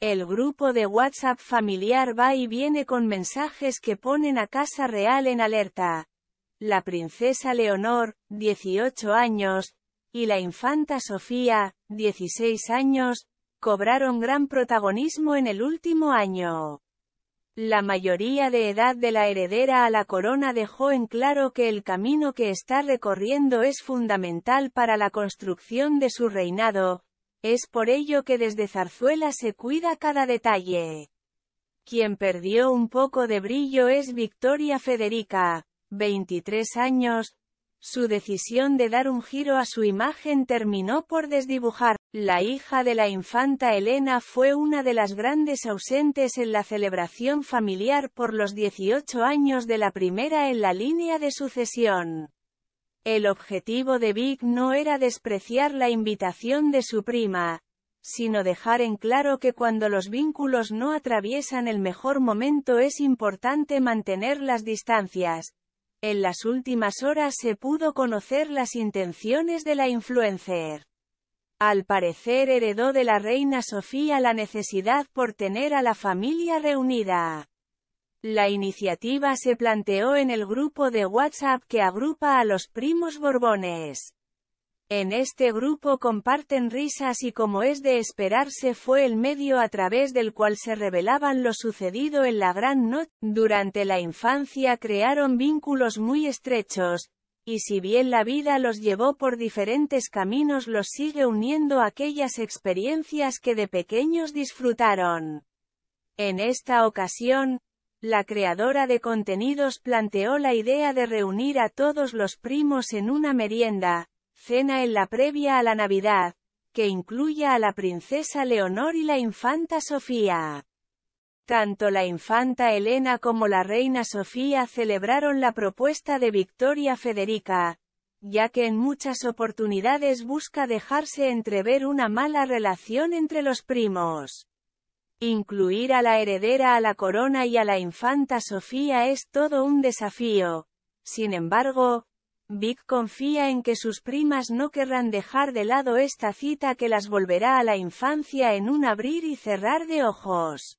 El grupo de WhatsApp familiar va y viene con mensajes que ponen a Casa Real en alerta. La princesa Leonor, 18 años, y la infanta Sofía, 16 años, cobraron gran protagonismo en el último año. La mayoría de edad de la heredera a la corona dejó en claro que el camino que está recorriendo es fundamental para la construcción de su reinado, es por ello que desde Zarzuela se cuida cada detalle. Quien perdió un poco de brillo es Victoria Federica, 23 años, su decisión de dar un giro a su imagen terminó por desdibujar. La hija de la infanta Elena fue una de las grandes ausentes en la celebración familiar por los 18 años de la primera en la línea de sucesión. El objetivo de Vic no era despreciar la invitación de su prima, sino dejar en claro que cuando los vínculos no atraviesan el mejor momento es importante mantener las distancias. En las últimas horas se pudo conocer las intenciones de la influencer. Al parecer heredó de la reina Sofía la necesidad por tener a la familia reunida. La iniciativa se planteó en el grupo de WhatsApp que agrupa a los primos borbones. En este grupo comparten risas y como es de esperarse fue el medio a través del cual se revelaban lo sucedido en la Gran Noche. Durante la infancia crearon vínculos muy estrechos, y si bien la vida los llevó por diferentes caminos los sigue uniendo aquellas experiencias que de pequeños disfrutaron. En esta ocasión, la creadora de contenidos planteó la idea de reunir a todos los primos en una merienda, cena en la previa a la Navidad, que incluya a la princesa Leonor y la infanta Sofía. Tanto la infanta Elena como la reina Sofía celebraron la propuesta de Victoria Federica, ya que en muchas oportunidades busca dejarse entrever una mala relación entre los primos. Incluir a la heredera a la corona y a la infanta Sofía es todo un desafío. Sin embargo, Vic confía en que sus primas no querrán dejar de lado esta cita que las volverá a la infancia en un abrir y cerrar de ojos.